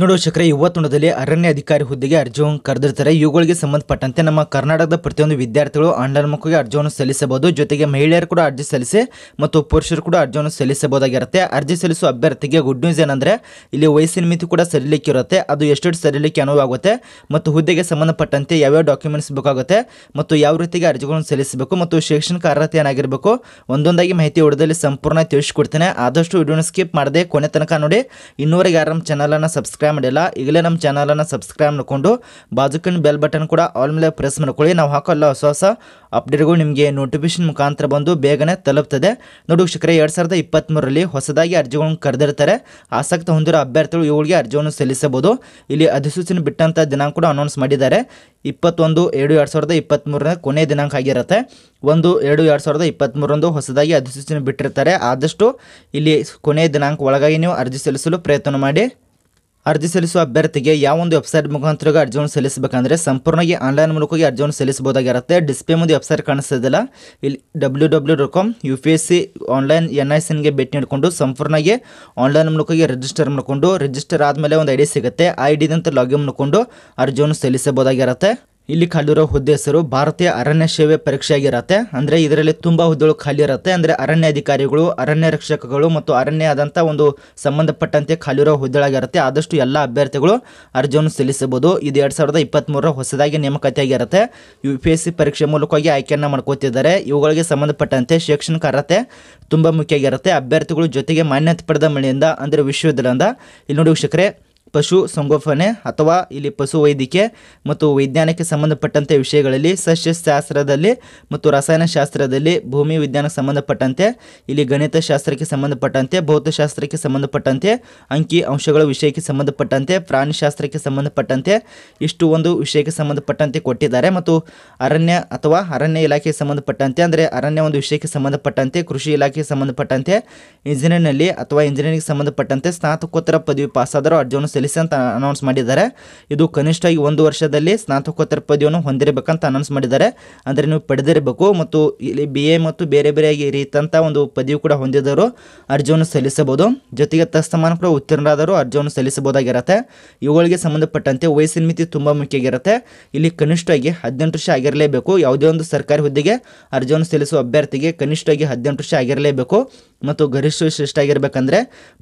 ನೋಡು ಶಕ್ರೆ ಇವತ್ತು ಅರಣ್ಯ ಅಧಿಕಾರಿ ಹುದ್ದೆಗೆ ಅರ್ಜಿಯನ್ನು ಕರೆದಿರ್ತಾರೆ ಇವುಗಳಿಗೆ ಸಂಬಂಧಪಟ್ಟಂತೆ ನಮ್ಮ ಕರ್ನಾಟಕದ ಪ್ರತಿಯೊಂದು ವಿದ್ಯಾರ್ಥಿಗಳು ಆನ್ಲೈನ್ ಮುಖಕ್ಕೆ ಅರ್ಜಿಯನ್ನು ಸಲ್ಲಿಸಬಹುದು ಜೊತೆಗೆ ಮಹಿಳೆಯರು ಕೂಡ ಅರ್ಜಿ ಸಲ್ಲಿಸಿ ಮತ್ತು ಪುರುಷರು ಕೂಡ ಅರ್ಜಿಯನ್ನು ಸಲ್ಲಿಸಬಹುದಾಗಿರುತ್ತೆ ಅರ್ಜಿ ಸಲ್ಲಿಸುವ ಅಭ್ಯರ್ಥಿಗೆ ಗುಡ್ ನ್ಯೂಸ್ ಏನಂದರೆ ಇಲ್ಲಿ ವಯಸ್ಸಿನ ಮಿತಿ ಕೂಡ ಇರುತ್ತೆ ಅದು ಎಷ್ಟೆಷ್ಟು ಸರಿಲಿಕ್ಕೆ ಅನುವಾಗುತ್ತೆ ಮತ್ತು ಹುದ್ದೆಗೆ ಸಂಬಂಧಪಟ್ಟಂತೆ ಯಾವ್ಯಾವ ಡಾಕ್ಯುಮೆಂಟ್ಸ್ ಬೇಕಾಗುತ್ತೆ ಮತ್ತು ಯಾವ ರೀತಿಗೆ ಅರ್ಜಿಗಳನ್ನು ಸಲ್ಲಿಸಬೇಕು ಮತ್ತು ಶೈಕ್ಷಣಿಕ ಅರ್ಹತೆ ಏನಾಗಿರಬೇಕು ಒಂದೊಂದಾಗಿ ಮಾಹಿತಿ ಹೊಡೆದಲ್ಲಿ ಸಂಪೂರ್ಣ ತಿಳಿಸಿಕೊಡ್ತೇನೆ ಆದಷ್ಟು ವಿಡಿಯೋನ ಸ್ಕಿಪ್ ಮಾಡದೆ ಕೊನೆ ತನಕ ನೋಡಿ ಇನ್ನೂವರೆಗೆ ಆರಾಮ್ ಚಾನಲನ್ನು ಸಬ್ಸ್ಕ್ರೈಬ್ ಸಬ್ಸ್ಕ್ರೈಬ್ ಮಾಡಿಲ್ಲ ಈಗಲೇ ನಮ್ಮ ಚಾನಲನ್ನು ಸಬ್ಸ್ಕ್ರೈಬ್ ಮಾಡಿಕೊಂಡು ಬಾಜುಕಿನ ಬೆಲ್ ಬಟನ್ ಕೂಡ ಆಲ್ ಮೇಲೆ ಪ್ರೆಸ್ ಮಾಡ್ಕೊಳ್ಳಿ ನಾವು ಹಾಕೋಲ್ಲ ಹೊಸ ಹೊಸ ಅಪ್ಡೇಟ್ಗಳು ನಿಮಗೆ ನೋಟಿಫಿಕೇಶನ್ ಮುಖಾಂತರ ಬಂದು ಬೇಗನೆ ತಲುಪ್ತದೆ ನೋಡಿ ವೀಕ್ಷಕರೇ ಎರಡು ಸಾವಿರದ ಇಪ್ಪತ್ತ್ಮೂರರಲ್ಲಿ ಹೊಸದಾಗಿ ಅರ್ಜಿಗಳನ್ನು ಕರೆದಿರ್ತಾರೆ ಆಸಕ್ತಿ ಹೊಂದಿರೋ ಅಭ್ಯರ್ಥಿಗಳು ಇವುಗಳಿಗೆ ಅರ್ಜಿಯನ್ನು ಸಲ್ಲಿಸಬಹುದು ಇಲ್ಲಿ ಅಧಿಸೂಚನೆ ಬಿಟ್ಟಂಥ ದಿನಾಂಕ ಕೂಡ ಅನೌನ್ಸ್ ಮಾಡಿದ್ದಾರೆ ಇಪ್ಪತ್ತೊಂದು ಎರಡು ಎರಡು ಸಾವಿರದ ಇಪ್ಪತ್ತ್ಮೂರರ ಕೊನೆ ದಿನಾಂಕ ಆಗಿರುತ್ತೆ ಒಂದು ಎರಡು ಎರಡು ಸಾವಿರದ ಇಪ್ಪತ್ತ್ಮೂರಂದು ಹೊಸದಾಗಿ ಅಧಿಸೂಚನೆ ಬಿಟ್ಟಿರ್ತಾರೆ ಆದಷ್ಟು ಇಲ್ಲಿ ಕೊನೆ ದಿನಾಂಕ ಒಳಗಾಗಿ ನೀವು ಅರ್ಜಿ ಸಲ್ಲಿಸಲು ಪ್ರಯತ್ನ ಮಾಡಿ ಅರ್ಜಿ ಸಲ್ಲಿಸುವ ಅಭ್ಯರ್ಥಿಗೆ ಯಾವೊಂದು ವೆಬ್ಸೈಟ್ ಮುಖಾಂತರವಾಗಿ ಅರ್ಜಿಯನ್ನು ಸಲ್ಲಿಸಬೇಕಂದ್ರೆ ಸಂಪೂರ್ಣವಾಗಿ ಆನ್ಲೈನ್ ಮೂಲಕವಾಗಿ ಅರ್ಜಿಯನ್ನು ಸಲ್ಲಿಸಬಹುದಾಗಿರುತ್ತೆ ಡಿಸ್ಪ್ಲೇ ಮುಂದೆ ವೆಬ್ಸೈಟ್ ಕಾಣಿಸೋದಿಲ್ಲ ಇಲ್ಲಿ W W dot com U P S C online N I ಸಿನ್ಗೆ ಭೇಟಿ ನೀಡಿಕೊಂಡು ಸಂಪೂರ್ಣವಾಗಿ ಆನ್ಲೈನ್ ಮೂಲಕವಾಗಿ ರಿಜಿಸ್ಟರ್ ಮಾಡಿಕೊಂಡು ರಿಜಿಸ್ಟರ್ ಆದಮೇಲೆ ಒಂದು ಐ ಡಿ ಸಿಗುತ್ತೆ ಐ ಡಿದಂತ ಲಾಗಿನ್ ಮಾಡಿಕೊಂಡು ಅರ್ಜಿಯನ್ನು ಸಲ್ಲಿಸಬಹುದಾಗಿರುತ್ತೆ ಇಲ್ಲಿ ಖಾಲಿರೋ ಹುದ್ದೆ ಹೆಸರು ಭಾರತೀಯ ಅರಣ್ಯ ಸೇವೆ ಪರೀಕ್ಷೆಯಾಗಿರುತ್ತೆ ಅಂದರೆ ಇದರಲ್ಲಿ ತುಂಬಾ ಹುದ್ದೆಗಳು ಖಾಲಿ ಇರುತ್ತೆ ಅಂದರೆ ಅರಣ್ಯ ಅಧಿಕಾರಿಗಳು ಅರಣ್ಯ ರಕ್ಷಕಗಳು ಮತ್ತು ಅರಣ್ಯ ಆದಂಥ ಒಂದು ಸಂಬಂಧಪಟ್ಟಂತೆ ಖಾಲಿರೋ ಹುದ್ದೆಗಳಾಗಿರುತ್ತೆ ಆದಷ್ಟು ಎಲ್ಲ ಅಭ್ಯರ್ಥಿಗಳು ಅರ್ಜಿಯನ್ನು ಸಲ್ಲಿಸಬಹುದು ಇದು ಎರಡ್ ಸಾವಿರದ ಇಪ್ಪತ್ಮೂರರ ಹೊಸದಾಗಿ ಆಗಿರುತ್ತೆ ಯು ಪಿ ಎಸ್ ಸಿ ಪರೀಕ್ಷೆ ಮೂಲಕವಾಗಿ ಆಯ್ಕೆಯನ್ನು ಮಾಡ್ಕೋತಿದ್ದಾರೆ ಇವುಗಳಿಗೆ ಸಂಬಂಧಪಟ್ಟಂತೆ ಶೈಕ್ಷಣಿಕ ಅರ್ಹತೆ ತುಂಬಾ ಮುಖ್ಯ ಆಗಿರುತ್ತೆ ಅಭ್ಯರ್ಥಿಗಳು ಜೊತೆಗೆ ಮಾನ್ಯತೆ ಪಡೆದ ಮಳೆಯಿಂದ ಅಂದರೆ ವಿಶ್ವವಿದ್ಯಾಲಯದಿಂದ ಇಲ್ಲಿ ನೋಡಿ ವೀಕ್ಷಕರೇ ಪಶು ಸಂಗೋಪನೆ ಅಥವಾ ಇಲ್ಲಿ ವೈದ್ಯಕೀಯ ಮತ್ತು ವಿಜ್ಞಾನಕ್ಕೆ ಸಂಬಂಧಪಟ್ಟಂತೆ ವಿಷಯಗಳಲ್ಲಿ ಸಸ್ಯಶಾಸ್ತ್ರದಲ್ಲಿ ಮತ್ತು ರಸಾಯನಶಾಸ್ತ್ರದಲ್ಲಿ ಭೂಮಿ ವಿಜ್ಞಾನಕ್ಕೆ ಸಂಬಂಧಪಟ್ಟಂತೆ ಇಲ್ಲಿ ಗಣಿತಶಾಸ್ತ್ರಕ್ಕೆ ಸಂಬಂಧಪಟ್ಟಂತೆ ಭೌತಶಾಸ್ತ್ರಕ್ಕೆ ಸಂಬಂಧಪಟ್ಟಂತೆ ಅಂಕಿ ಅಂಶಗಳ ವಿಷಯಕ್ಕೆ ಸಂಬಂಧಪಟ್ಟಂತೆ ಪ್ರಾಣಿಶಾಸ್ತ್ರಕ್ಕೆ ಸಂಬಂಧಪಟ್ಟಂತೆ ಇಷ್ಟು ಒಂದು ವಿಷಯಕ್ಕೆ ಸಂಬಂಧಪಟ್ಟಂತೆ ಕೊಟ್ಟಿದ್ದಾರೆ ಮತ್ತು ಅರಣ್ಯ ಅಥವಾ ಅರಣ್ಯ ಇಲಾಖೆಗೆ ಸಂಬಂಧಪಟ್ಟಂತೆ ಅಂದರೆ ಅರಣ್ಯ ಒಂದು ವಿಷಯಕ್ಕೆ ಸಂಬಂಧಪಟ್ಟಂತೆ ಕೃಷಿ ಇಲಾಖೆಗೆ ಸಂಬಂಧಪಟ್ಟಂತೆ ಇಂಜಿನಿಯರ್ನಲ್ಲಿ ಅಥವಾ ಇಂಜಿನಿಯರಿಂಗ್ ಸಂಬಂಧಪಟ್ಟಂತೆ ಸ್ನಾತಕೋತ್ತರ ಪದವಿ ಪಾಸಾದರೂ ಅರ್ಜಿಯನ್ನು ಸಲ್ಲಿಸಿ ಅಂತ ಅನೌನ್ಸ್ ಮಾಡಿದ್ದಾರೆ ಇದು ಕನಿಷ್ಠವಾಗಿ ಒಂದು ವರ್ಷದಲ್ಲಿ ಸ್ನಾತಕೋತ್ತರ ಪದವಿಯನ್ನು ಹೊಂದಿರಬೇಕಂತ ಅನೌನ್ಸ್ ಮಾಡಿದ್ದಾರೆ ಅಂದರೆ ನೀವು ಪಡೆದಿರಬೇಕು ಮತ್ತು ಇಲ್ಲಿ ಬಿ ಎ ಮತ್ತು ಬೇರೆ ಬೇರೆ ರೀತಿಯ ಒಂದು ಪದವಿ ಕೂಡ ಹೊಂದಿದವರು ಅರ್ಜಿಯನ್ನು ಸಲ್ಲಿಸಬಹುದು ಜೊತೆಗೆ ತಸ್ತಮಾನ ಕೂಡ ಉತ್ತೀರ್ಣರಾದರೂ ಅರ್ಜಿಯನ್ನು ಸಲ್ಲಿಸಬಹುದಾಗಿರುತ್ತೆ ಇವುಗಳಿಗೆ ಸಂಬಂಧಪಟ್ಟಂತೆ ವಯಸ್ಸಿನ ಮಿತಿ ತುಂಬ ಮುಖ್ಯ ಆಗಿರುತ್ತೆ ಇಲ್ಲಿ ಕನಿಷ್ಠವಾಗಿ ಹದಿನೆಂಟು ವರ್ಷ ಆಗಿರಲೇಬೇಕು ಯಾವುದೇ ಒಂದು ಸರ್ಕಾರಿ ಹುದ್ದೆಗೆ ಅರ್ಜಿಯನ್ನು ಸಲ್ಲಿಸುವ ಅಭ್ಯರ್ಥಿಗೆ ಕನಿಷ್ಠವಾಗಿ ಹದಿನೆಂಟು ವರ್ಷ ಆಗಿರಲೇಬೇಕು ಮತ್ತು ಗರಿಷ್ಠ ವಿಶಿಷ್ಟಾಗಿರಬೇಕಂದ್ರೆ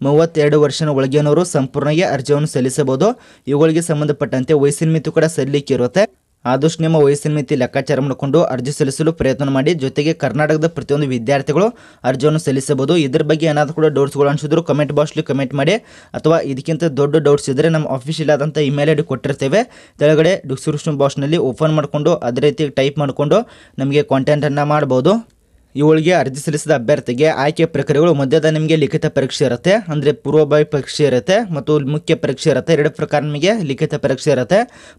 ಮೂವತ್ತೆರಡು ವರ್ಷನ ಒಳಗಿನವರು ಸಂಪೂರ್ಣವಾಗಿ ಅರ್ಜಿಯನ್ನು ಸಲ್ಲಿಸಬಹುದು ಇವುಗಳಿಗೆ ಸಂಬಂಧಪಟ್ಟಂತೆ ವಯಸ್ಸಿನ ಮಿತಿ ಕೂಡ ಸಲ್ಲಿಕೆ ಆದಷ್ಟು ನಿಮ್ಮ ವಯಸ್ಸಿನ ಮಿತಿ ಲೆಕ್ಕಾಚಾರ ಮಾಡಿಕೊಂಡು ಅರ್ಜಿ ಸಲ್ಲಿಸಲು ಪ್ರಯತ್ನ ಮಾಡಿ ಜೊತೆಗೆ ಕರ್ನಾಟಕದ ಪ್ರತಿಯೊಂದು ವಿದ್ಯಾರ್ಥಿಗಳು ಅರ್ಜಿಯನ್ನು ಸಲ್ಲಿಸಬಹುದು ಇದ್ರ ಬಗ್ಗೆ ಏನಾದರೂ ಕೂಡ ಡೌಟ್ಸ್ಗಳು ಅನಿಸಿದ್ರು ಕಮೆಂಟ್ ಬಾಕ್ಸ್ಲಿ ಕಮೆಂಟ್ ಮಾಡಿ ಅಥವಾ ಇದಕ್ಕಿಂತ ದೊಡ್ಡ ಡೌಟ್ಸ್ ಇದ್ದರೆ ನಮ್ಮ ಆಫೀಷಿಯಲ್ ಆದಂಥ ಇಮೇಲ್ ಐಡಿ ಕೊಟ್ಟಿರ್ತೇವೆ ಕೆಳಗಡೆ ಡಿಸ್ಕ್ರಿಪ್ಷನ್ ಬಾಕ್ಸ್ನಲ್ಲಿ ಓಪನ್ ಮಾಡಿಕೊಂಡು ಅದೇ ರೀತಿ ಟೈಪ್ ಮಾಡಿಕೊಂಡು ನಮಗೆ ಕಾಂಟ್ಯಾಂಟನ್ನು ಮಾಡ್ಬೋದು ಇವಳಿಗೆ ಅರ್ಜಿ ಸಲ್ಲಿಸಿದ ಅಭ್ಯರ್ಥಿಗೆ ಆಯ್ಕೆ ಪ್ರಕ್ರಿಯೆಗಳು ಮಧ್ಯದ ನಿಮಗೆ ಲಿಖಿತ ಪರೀಕ್ಷೆ ಇರುತ್ತೆ ಅಂದರೆ ಪೂರ್ವಭಾವಿ ಪರೀಕ್ಷೆ ಇರುತ್ತೆ ಮತ್ತು ಮುಖ್ಯ ಪರೀಕ್ಷೆ ಇರುತ್ತೆ ಎರಡು ಪ್ರಕಾರ ನಿಮಗೆ ಲಿಖಿತ ಪರೀಕ್ಷೆ ಇರುತ್ತೆ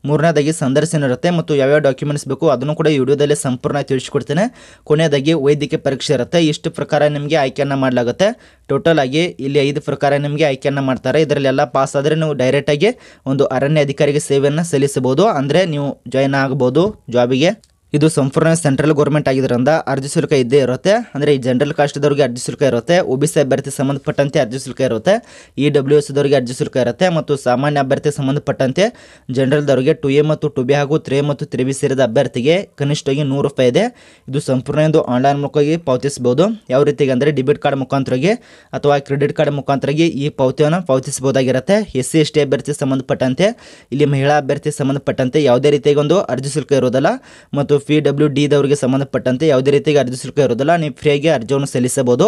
ಮೂರನೇದಾಗಿ ಸಂದರ್ಶನ ಇರುತ್ತೆ ಮತ್ತು ಯಾವ್ಯಾವ ಡಾಕ್ಯುಮೆಂಟ್ಸ್ ಬೇಕು ಅದನ್ನು ಕೂಡ ವಿಡಿಯೋದಲ್ಲಿ ಸಂಪೂರ್ಣ ತಿಳಿಸ್ಕೊಡ್ತೇನೆ ಕೊನೆಯದಾಗಿ ವೈದ್ಯಕೀಯ ಪರೀಕ್ಷೆ ಇರುತ್ತೆ ಇಷ್ಟು ಪ್ರಕಾರ ನಿಮಗೆ ಆಯ್ಕೆಯನ್ನು ಮಾಡಲಾಗುತ್ತೆ ಟೋಟಲ್ ಆಗಿ ಇಲ್ಲಿ ಐದು ಪ್ರಕಾರ ನಿಮಗೆ ಆಯ್ಕೆಯನ್ನು ಮಾಡ್ತಾರೆ ಇದರಲ್ಲಿ ಎಲ್ಲ ಪಾಸ್ ಆದರೆ ನೀವು ಡೈರೆಕ್ಟಾಗಿ ಒಂದು ಅರಣ್ಯ ಅಧಿಕಾರಿಗೆ ಸೇವೆಯನ್ನು ಸಲ್ಲಿಸಬಹುದು ಅಂದರೆ ನೀವು ಜಾಯ್ನ್ ಆಗ್ಬೋದು ಜಾಬಿಗೆ ಇದು ಸಂಪೂರ್ಣ ಸೆಂಟ್ರಲ್ ಗೌರ್ಮೆಂಟ್ ಆಗಿದ್ರಿಂದ ಅರ್ಜಿ ಶುಲ್ಕ ಇದ್ದೇ ಇರುತ್ತೆ ಅಂದರೆ ಈ ಜನರಲ್ ಕಾಸ್ಟ್ದವ್ರಿಗೆ ಅರ್ಜಿ ಶುಲ್ಕ ಇರುತ್ತೆ ಒ ಬಿ ಸಿ ಅಭ್ಯರ್ಥಿ ಸಂಬಂಧಪಟ್ಟಂತೆ ಅರ್ಜಿ ಶುಲ್ಕ ಇರುತ್ತೆ ಇ ಡಬ್ಲ್ಯೂ ದವರಿಗೆ ಅರ್ಜಿ ಶುಲ್ಕ ಇರುತ್ತೆ ಮತ್ತು ಸಾಮಾನ್ಯ ಅಭ್ಯರ್ಥಿ ಸಂಬಂಧಪಟ್ಟಂತೆ ಜನರಲ್ದವರಿಗೆ ಟು ಎ ಮತ್ತು ಟು ಬಿ ಹಾಗೂ ತ್ರೀ ಮತ್ತು ತ್ರೀ ಬಿ ಸೇರಿದ ಅಭ್ಯರ್ಥಿಗೆ ಕನಿಷ್ಠವಾಗಿ ನೂರು ರೂಪಾಯಿ ಇದೆ ಇದು ಸಂಪೂರ್ಣ ಒಂದು ಆನ್ಲೈನ್ ಮುಖವಾಗಿ ಪಾವತಿಸಬಹುದು ಯಾವ ರೀತಿಗೆ ಅಂದರೆ ಡೆಬಿಟ್ ಕಾರ್ಡ್ ಮುಖಾಂತರವಾಗಿ ಅಥವಾ ಕ್ರೆಡಿಟ್ ಕಾರ್ಡ್ ಮುಖಾಂತರವಾಗಿ ಈ ಪಾವತಿಯನ್ನು ಪಾವತಿಸಬಹುದಾಗಿರುತ್ತೆ ಎಸ್ ಸಿ ಎಸ್ ಟಿ ಅಭ್ಯರ್ಥಿ ಸಂಬಂಧಪಟ್ಟಂತೆ ಇಲ್ಲಿ ಮಹಿಳಾ ಅಭ್ಯರ್ಥಿ ಸಂಬಂಧಪಟ್ಟಂತೆ ಯಾವುದೇ ರೀತಿಯಾಗಿ ಒಂದು ಅರ್ಜಿ ಶುಲ್ಕ ಇರೋದಲ್ಲ ಮತ್ತು ಪಿ ಡಬ್ಲ್ಯೂ ಡಿದವರಿಗೆ ಸಂಬಂಧಪಟ್ಟಂತೆ ಯಾವುದೇ ರೀತಿಗೆ ಅರ್ಜಿ ಶುಲ್ಕ ಇರೋದಿಲ್ಲ ನೀವು ಫ್ರೀಯಾಗಿ ಅರ್ಜಿಯನ್ನು ಸಲ್ಲಿಸಬಹುದು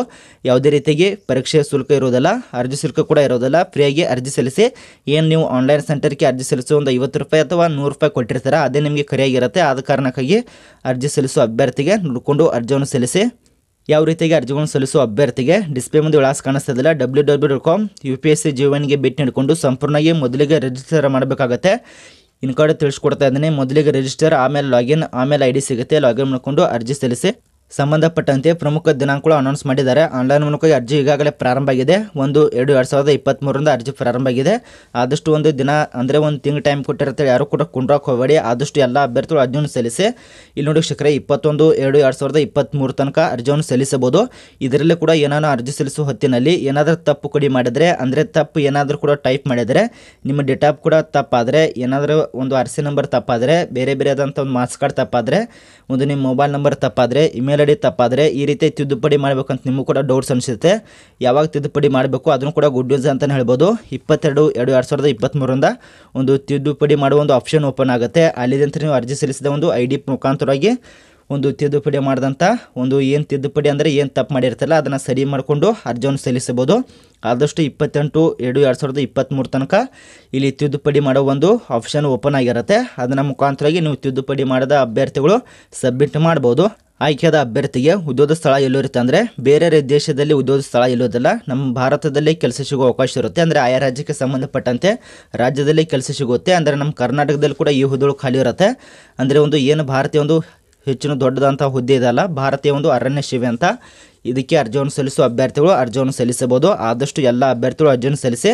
ಯಾವುದೇ ರೀತಿಗೆ ಪರೀಕ್ಷೆಯ ಶುಲ್ಕ ಇರೋದಿಲ್ಲ ಅರ್ಜಿ ಶುಲ್ಕ ಕೂಡ ಇರೋದಿಲ್ಲ ಫ್ರೀಯಾಗಿ ಅರ್ಜಿ ಸಲ್ಲಿಸಿ ಏನು ನೀವು ಆನ್ಲೈನ್ ಸೆಂಟರ್ಗೆ ಅರ್ಜಿ ಸಲ್ಲಿಸುವ ಒಂದು ಐವತ್ತು ರೂಪಾಯಿ ಅಥವಾ ನೂರು ರೂಪಾಯಿ ಕೊಟ್ಟಿರ್ತಾರೆ ಅದೇ ನಿಮಗೆ ಕರಿಯಾಗಿರುತ್ತೆ ಆದ ಕಾರಣಕ್ಕಾಗಿ ಅರ್ಜಿ ಸಲ್ಲಿಸುವ ಅಭ್ಯರ್ಥಿಗೆ ನೋಡಿಕೊಂಡು ಅರ್ಜಿಯನ್ನು ಸಲ್ಲಿಸಿ ಯಾವ ರೀತಿಯಾಗಿ ಅರ್ಜಿಗಳನ್ನು ಸಲ್ಲಿಸುವ ಅಭ್ಯರ್ಥಿಗೆ ಡಿಸ್ಪ್ಲೇ ಮುಂದೆ ವಿಳಾಸ ಕಾಣಿಸ್ತದಿಲ್ಲ W W dot com U P S C ಜೀವನಿಗೆ ಭೇಟಿ ನೀಡಿಕೊಂಡು ಸಂಪೂರ್ಣವಾಗಿ ಮೊದಲಿಗೆ ರಿಜಿಸ್ಟರ್ ಮಾಡಬೇಕಾಗತ್ತೆ ಇನ್ ಕಾರ್ಡ್ ತಿಳಿಸ್ಕೊಡ್ತಾ ಇದ್ದಾನೆ ಮೊದಲಿಗೆ ರಿಜಿಸ್ಟರ್ ಆಮೇಲೆ ಲಾಗಿನ್ ಆಮೇಲೆ ಐ ಡಿ ಸಿಗುತ್ತೆ ಲಾಗಿನ್ ಮಾಡಿಕೊಂಡು ಅರ್ಜಿ ಸಲ್ಲಿಸಿ ಸಂಬಂಧಪಟ್ಟಂತೆ ಪ್ರಮುಖ ದಿನಾಂಕಗಳು ಅನೌನ್ಸ್ ಮಾಡಿದ್ದಾರೆ ಆನ್ಲೈನ್ ಮೂಲಕ ಅರ್ಜಿ ಈಗಾಗಲೇ ಪ್ರಾರಂಭ ಆಗಿದೆ ಒಂದು ಎರಡು ಎರಡು ಸಾವಿರದ ಇಪ್ಪತ್ತ್ಮೂರರಿಂದ ಅರ್ಜಿ ಪ್ರಾರಂಭ ಆಗಿದೆ ಆದಷ್ಟು ಒಂದು ದಿನ ಅಂದರೆ ಒಂದು ತಿಂಗಳು ಟೈಮ್ ಕೊಟ್ಟಿರ್ತಾರೆ ಯಾರು ಕೂಡ ಕುಂಡ್ರಾಕ್ ಹೋಗಬೇಡಿ ಆದಷ್ಟು ಎಲ್ಲ ಅಭ್ಯರ್ಥಿಗಳು ಅರ್ಜಿಯನ್ನು ಸಲ್ಲಿಸಿ ಇಲ್ಲಿ ನೋಡಿ ಶೇಕರೆ ಇಪ್ಪತ್ತೊಂದು ಎರಡು ಎರಡು ಸಾವಿರದ ಇಪ್ಪತ್ತ್ಮೂರು ತನಕ ಅರ್ಜಿಯನ್ನು ಸಲ್ಲಿಸಬಹುದು ಇದರಲ್ಲಿ ಕೂಡ ಏನಾದರೂ ಅರ್ಜಿ ಸಲ್ಲಿಸುವ ಹೊತ್ತಿನಲ್ಲಿ ಏನಾದರೂ ತಪ್ಪು ಕಡಿ ಮಾಡಿದರೆ ಅಂದರೆ ತಪ್ಪು ಏನಾದರೂ ಕೂಡ ಟೈಪ್ ಮಾಡಿದರೆ ನಿಮ್ಮ ಡೇಟಾ ಕೂಡ ತಪ್ಪಾದರೆ ಏನಾದರೂ ಒಂದು ಅರ್ಸಿ ನಂಬರ್ ತಪ್ಪಾದರೆ ಬೇರೆ ಬೇರೆ ಆದಂಥ ಒಂದು ಮಾರ್ಕ್ಸ್ ಕಾರ್ಡ್ ತಪ್ಪಾದರೆ ಒಂದು ನಿಮ್ಮ ಮೊಬೈಲ್ ನಂಬರ್ ತಪ್ಪಾದರೆ ಇಮೇಲ್ ಮೇಲಡಿ ತಪ್ಪಾದರೆ ಈ ರೀತಿ ತಿದ್ದುಪಡಿ ಮಾಡಬೇಕಂತ ನಿಮಗೂ ಕೂಡ ಡೌಟ್ಸ್ ಅನಿಸುತ್ತೆ ಯಾವಾಗ ತಿದ್ದುಪಡಿ ಮಾಡಬೇಕು ಅದನ್ನು ಕೂಡ ಗುಡ್ ನ್ಯೂಸ್ ಅಂತಲೇ ಹೇಳ್ಬೋದು ಇಪ್ಪತ್ತೆರಡು ಎರಡು ಎರಡು ಸಾವಿರದ ಇಪ್ಪತ್ತ್ಮೂರರಿಂದ ಒಂದು ತಿದ್ದುಪಡಿ ಮಾಡುವ ಒಂದು ಆಪ್ಷನ್ ಓಪನ್ ಆಗುತ್ತೆ ಅಲ್ಲಿದಂತ ನೀವು ಅರ್ಜಿ ಸಲ್ಲಿಸಿದ ಒಂದು ಐ ಡಿ ಮುಖಾಂತರವಾಗಿ ಒಂದು ತಿದ್ದುಪಡಿ ಮಾಡಿದಂಥ ಒಂದು ಏನು ತಿದ್ದುಪಡಿ ಅಂದರೆ ಏನು ತಪ್ಪು ಮಾಡಿರ್ತಲ್ಲ ಅದನ್ನು ಸರಿ ಮಾಡಿಕೊಂಡು ಅರ್ಜಿಯನ್ನು ಸಲ್ಲಿಸಬಹುದು ಆದಷ್ಟು ಇಪ್ಪತ್ತೆಂಟು ಎರಡು ಎರಡು ಸಾವಿರದ ಇಪ್ಪತ್ತ್ಮೂರು ತನಕ ಇಲ್ಲಿ ತಿದ್ದುಪಡಿ ಮಾಡೋ ಒಂದು ಆಪ್ಷನ್ ಓಪನ್ ಆಗಿರುತ್ತೆ ಅದನ್ನು ಮುಖಾಂತರವಾಗಿ ನೀವು ತಿದ್ದುಪಡಿ ಮಾಡಿದ ಅಭ್ಯರ್ಥಿಗಳು ಸಬ್ಮಿಟ್ ಮಾಡ್ಬೋದು ಆಯ್ಕೆಯಾದ ಅಭ್ಯರ್ಥಿಗೆ ಉದ್ಯೋಗ ಸ್ಥಳ ಇರುತ್ತೆ ಅಂದರೆ ಬೇರೆ ದೇಶದಲ್ಲಿ ಉದ್ಯೋಗ ಸ್ಥಳ ಇಲ್ಲೋದಿಲ್ಲ ನಮ್ಮ ಭಾರತದಲ್ಲೇ ಕೆಲಸ ಸಿಗೋ ಅವಕಾಶ ಇರುತ್ತೆ ಅಂದರೆ ಆಯಾ ರಾಜ್ಯಕ್ಕೆ ಸಂಬಂಧಪಟ್ಟಂತೆ ರಾಜ್ಯದಲ್ಲಿ ಕೆಲಸ ಸಿಗುತ್ತೆ ಅಂದರೆ ನಮ್ಮ ಕರ್ನಾಟಕದಲ್ಲಿ ಕೂಡ ಈ ಹುದ್ದೆಗಳು ಖಾಲಿ ಇರುತ್ತೆ ಅಂದರೆ ಒಂದು ಏನು ಭಾರತೀಯ ಒಂದು ಹೆಚ್ಚಿನ ದೊಡ್ಡದಂಥ ಹುದ್ದೆ ಇದಲ್ಲ ಭಾರತೀಯ ಒಂದು ಅರಣ್ಯ ಶಿವೆ ಅಂತ ಇದಕ್ಕೆ ಅರ್ಜಿಯನ್ನು ಸಲ್ಲಿಸುವ ಅಭ್ಯರ್ಥಿಗಳು ಅರ್ಜಿಯನ್ನು ಸಲ್ಲಿಸಬಹುದು ಆದಷ್ಟು ಎಲ್ಲ ಅಭ್ಯರ್ಥಿಗಳು ಅರ್ಜಿಯನ್ನು ಸಲ್ಲಿಸಿ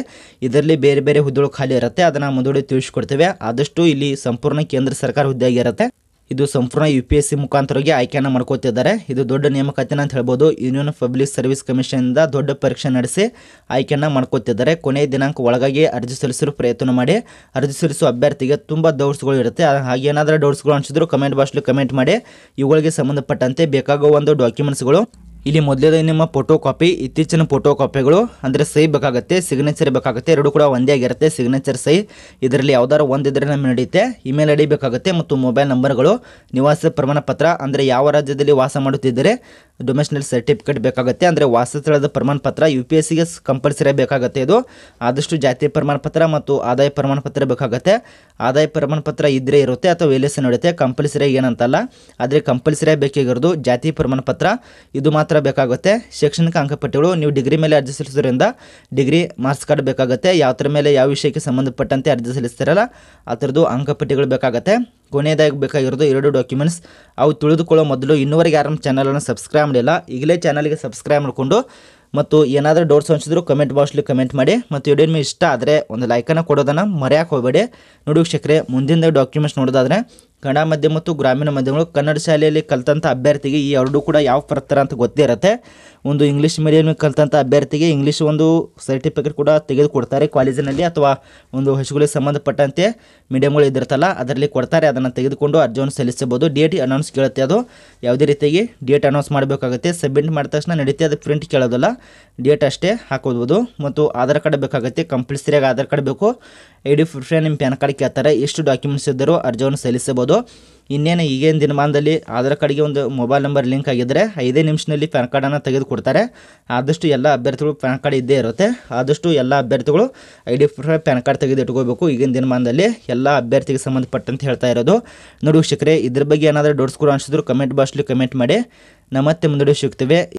ಇದರಲ್ಲಿ ಬೇರೆ ಬೇರೆ ಹುದ್ದೆಗಳು ಖಾಲಿ ಇರುತ್ತೆ ಅದನ್ನು ಮುಂದೂಡಿ ತಿಳಿಸ್ಕೊಡ್ತೇವೆ ಆದಷ್ಟು ಇಲ್ಲಿ ಸಂಪೂರ್ಣ ಕೇಂದ್ರ ಸರ್ಕಾರ ಹುದ್ದೆಯಾಗಿರುತ್ತೆ ಇದು ಸಂಪೂರ್ಣ ಯು ಪಿ ಎಸ್ ಸಿ ಮುಖಾಂತರವಾಗಿ ಆಯ್ಕೆಯನ್ನು ಮಾಡ್ಕೋತಿದ್ದಾರೆ ಇದು ದೊಡ್ಡ ನೇಮಕಾತಿನ ಅಂತ ಹೇಳ್ಬೋದು ಯೂನಿಯನ್ ಪಬ್ಲಿಕ್ ಸರ್ವಿಸ್ ಇಂದ ದೊಡ್ಡ ಪರೀಕ್ಷೆ ನಡೆಸಿ ಆಯ್ಕೆಯನ್ನು ಮಾಡ್ಕೋತಿದ್ದಾರೆ ಕೊನೆಯ ದಿನಾಂಕ ಒಳಗಾಗಿ ಅರ್ಜಿ ಸಲ್ಲಿಸಲು ಪ್ರಯತ್ನ ಮಾಡಿ ಅರ್ಜಿ ಸಲ್ಲಿಸುವ ಅಭ್ಯರ್ಥಿಗೆ ತುಂಬ ಡೌಟ್ಸ್ಗಳು ಇರುತ್ತೆ ಹಾಗೆ ಏನಾದರೂ ಡೌಟ್ಸ್ಗಳು ಅನಿಸಿದ್ರು ಕಮೆಂಟ್ ಬಾಕ್ಸ್ಲಿ ಕಮೆಂಟ್ ಮಾಡಿ ಇವುಗಳಿಗೆ ಸಂಬಂಧಪಟ್ಟಂತೆ ಬೇಕಾಗುವ ಒಂದು ಡಾಕ್ಯುಮೆಂಟ್ಸ್ಗಳು ಇಲ್ಲಿ ಮೊದಲೇದ ನಿಮ್ಮ ಫೋಟೋ ಕಾಪಿ ಇತ್ತೀಚಿನ ಫೋಟೋ ಕಾಪಿಗಳು ಅಂದರೆ ಸಹಿ ಬೇಕಾಗುತ್ತೆ ಸಿಗ್ನೇಚರ್ ಬೇಕಾಗುತ್ತೆ ಎರಡು ಕೂಡ ಒಂದೇ ಆಗಿರುತ್ತೆ ಸಿಗ್ನೇಚರ್ ಸಹಿ ಇದರಲ್ಲಿ ಯಾವ್ದಾರ ಒಂದಿದ್ರೆ ನಮಗೆ ನಡೆಯುತ್ತೆ ಇಮೇಲ್ ಐ ಡಿ ಬೇಕಾಗುತ್ತೆ ಮತ್ತು ಮೊಬೈಲ್ ನಂಬರ್ಗಳು ನಿವಾಸ ಪ್ರಮಾಣ ಪತ್ರ ಅಂದರೆ ಯಾವ ರಾಜ್ಯದಲ್ಲಿ ವಾಸ ಮಾಡುತ್ತಿದ್ದರೆ ಡೊಮೆಷನಲ್ ಸರ್ಟಿಫಿಕೇಟ್ ಬೇಕಾಗುತ್ತೆ ಅಂದರೆ ವಾಸಸ್ಥಳದ ಪ್ರಮಾಣ ಪತ್ರ ಯು ಪಿ ಎಸ್ ಕಂಪಲ್ಸರಿ ಬೇಕಾಗುತ್ತೆ ಇದು ಆದಷ್ಟು ಜಾತಿ ಪ್ರಮಾಣ ಪತ್ರ ಮತ್ತು ಆದಾಯ ಪ್ರಮಾಣ ಪತ್ರ ಬೇಕಾಗುತ್ತೆ ಆದಾಯ ಪ್ರಮಾಣ ಪತ್ರ ಇದ್ರೆ ಇರುತ್ತೆ ಅಥವಾ ವೇಲೇಸ್ ನಡೆಯುತ್ತೆ ಕಂಪಲ್ಸರಿ ಏನಂತಲ್ಲ ಆದರೆ ಕಂಪಲ್ಸರಿ ಬೇಕಾಗಿರೋದು ಜಾತಿ ಪ್ರಮಾಣ ಪತ್ರ ಇದು ಮಾತ್ರ ಬೇಕಾಗುತ್ತೆ ಶೈಕ್ಷಣಿಕ ಅಂಕಪಟ್ಟಿಗಳು ನೀವು ಡಿಗ್ರಿ ಮೇಲೆ ಅರ್ಜಿ ಸಲ್ಲಿಸೋದ್ರಿಂದ ಡಿಗ್ರಿ ಮಾರ್ಕ್ಸ್ ಕಾರ್ಡ್ ಬೇಕಾಗುತ್ತೆ ಯಾವ ಮೇಲೆ ಯಾವ ವಿಷಯಕ್ಕೆ ಸಂಬಂಧಪಟ್ಟಂತೆ ಅರ್ಜಿ ಸಲ್ಲಿಸ್ತಾರಲ್ಲ ಆ ಥರದ್ದು ಅಂಕಪಟ್ಟಿಗಳು ಬೇಕಾಗುತ್ತೆ ಕೊನೆಯದಾಗಿ ಬೇಕಾಗಿರೋದು ಎರಡು ಡಾಕ್ಯುಮೆಂಟ್ಸ್ ಅವು ತಿಳಿದುಕೊಳ್ಳೋ ಮೊದಲು ಇನ್ನೂವರೆಗೆ ಯಾರು ನಮ್ಮ ಚಾನಲನ್ನು ಸಬ್ಸ್ಕ್ರೈಬ್ ಮಾಡಿಲ್ಲ ಈಗಲೇ ಚಾನಲ್ಗೆ ಸಬ್ಸ್ಕ್ರೈಬ್ ಮಾಡಿಕೊಂಡು ಮತ್ತು ಏನಾದರೂ ಡೌಟ್ಸ್ ಅನ್ಸಿದ್ರು ಕಮೆಂಟ್ ಬಾಕ್ಸ್ಲಿ ಕಮೆಂಟ್ ಮಾಡಿ ಮತ್ತು ವಿಡಿಯೋ ಇಷ್ಟ ಆದರೆ ಒಂದು ಲೈಕನ್ನು ಕೊಡೋದನ್ನು ಮರೆಯಾಕೆ ಹೋಗಬೇಡಿ ನೋಡಿ ಶಕ್ರೆ ಮುಂದಿನ ಡಾಕ್ಯುಮೆಂಟ್ಸ್ ನೋಡೋದಾದರೆ ಕನ್ನಡ ಮಾಧ್ಯಮ ಮತ್ತು ಗ್ರಾಮೀಣ ಮಾಧ್ಯಮಗಳು ಕನ್ನಡ ಶಾಲೆಯಲ್ಲಿ ಕಲಿತಂಥ ಅಭ್ಯರ್ಥಿಗೆ ಈ ಎರಡೂ ಕೂಡ ಯಾವ ಬರ್ತಾರೆ ಅಂತ ಗೊತ್ತೇ ಇರುತ್ತೆ ಒಂದು ಇಂಗ್ಲೀಷ್ ಮೀಡಿಯಮಿಗೆ ಕಲಿತಂಥ ಅಭ್ಯರ್ಥಿಗೆ ಇಂಗ್ಲೀಷ್ ಒಂದು ಸರ್ಟಿಫಿಕೇಟ್ ಕೂಡ ತೆಗೆದುಕೊಡ್ತಾರೆ ಕಾಲೇಜಿನಲ್ಲಿ ಅಥವಾ ಒಂದು ಹೈಸ್ಕೂಲಿಗೆ ಸಂಬಂಧಪಟ್ಟಂತೆ ಮೀಡಿಯಮ್ಗಳು ಇದ್ದಿರ್ತಲ್ಲ ಅದರಲ್ಲಿ ಕೊಡ್ತಾರೆ ಅದನ್ನು ತೆಗೆದುಕೊಂಡು ಅರ್ಜಿಯನ್ನು ಸಲ್ಲಿಸಬಹುದು ಡೇಟ್ ಅನೌನ್ಸ್ ಕೇಳುತ್ತೆ ಅದು ಯಾವುದೇ ರೀತಿಯಾಗಿ ಡೇಟ್ ಅನೌನ್ಸ್ ಮಾಡಬೇಕಾಗುತ್ತೆ ಸಬ್ಮಿಟ್ ಮಾಡಿದ ತಕ್ಷಣ ನಡೀತಿ ಅದು ಪ್ರಿಂಟ್ ಕೇಳೋದಲ್ಲ ಡೇಟ್ ಅಷ್ಟೇ ಹಾಕೋದ್ಬೋದು ಮತ್ತು ಆಧಾರ್ ಕಾರ್ಡ್ ಬೇಕಾಗುತ್ತೆ ಕಂಪಲ್ಸರಿಯಾಗಿ ಆಧಾರ್ ಕಾರ್ಡ್ ಬೇಕು ಐ ಡಿ ಪ್ಯಾನ್ ಕಾರ್ಡ್ ಕೇಳ್ತಾರೆ ಎಷ್ಟು ಡಾಕ್ಯುಮೆಂಟ್ಸ್ ಇದ್ದರೂ ಅರ್ಜಿಯನ್ನು ಸಲ್ಲಿಸಬಹುದು ಮಾಡ್ಬೋದು ಇನ್ನೇನು ಈಗೇನು ದಿನಮಾನದಲ್ಲಿ ಆಧಾರ್ ಕಾರ್ಡ್ಗೆ ಒಂದು ಮೊಬೈಲ್ ನಂಬರ್ ಲಿಂಕ್ ಆಗಿದ್ದರೆ ಐದೇ ನಿಮಿಷದಲ್ಲಿ ಪ್ಯಾನ್ ಕಾರ್ಡನ್ನು ತೆಗೆದುಕೊಡ್ತಾರೆ ಆದಷ್ಟು ಎಲ್ಲ ಅಭ್ಯರ್ಥಿಗಳು ಪ್ಯಾನ್ ಕಾರ್ಡ್ ಇದ್ದೇ ಇರುತ್ತೆ ಆದಷ್ಟು ಎಲ್ಲ ಅಭ್ಯರ್ಥಿಗಳು I D proof pan card ತೆಗೆದು ಇಟ್ಕೋಬೇಕು ಈಗಿನ ದಿನಮಾನದಲ್ಲಿ ಎಲ್ಲ ಅಭ್ಯರ್ಥಿಗೆ ಸಂಬಂಧಪಟ್ಟಂತ ಹೇಳ್ತಾ ಇರೋದು ನೋಡಿ ವೀಕ್ಷಕರೇ ಇದ್ರ ಬಗ್ಗೆ ಏನಾದರೂ ಡೌಟ್ಸ್ ಕೂಡ ಅನಿಸಿದ್ರು ಕಮೆಂಟ್ ಬಾಕ್ಸ್ಲಿ ಕಮೆಂಟ್ ಮಾಡಿ ನಮ್ಮತ್ತೆ ಮತ್ತೆ ಸಿಗ್ತೇವೆ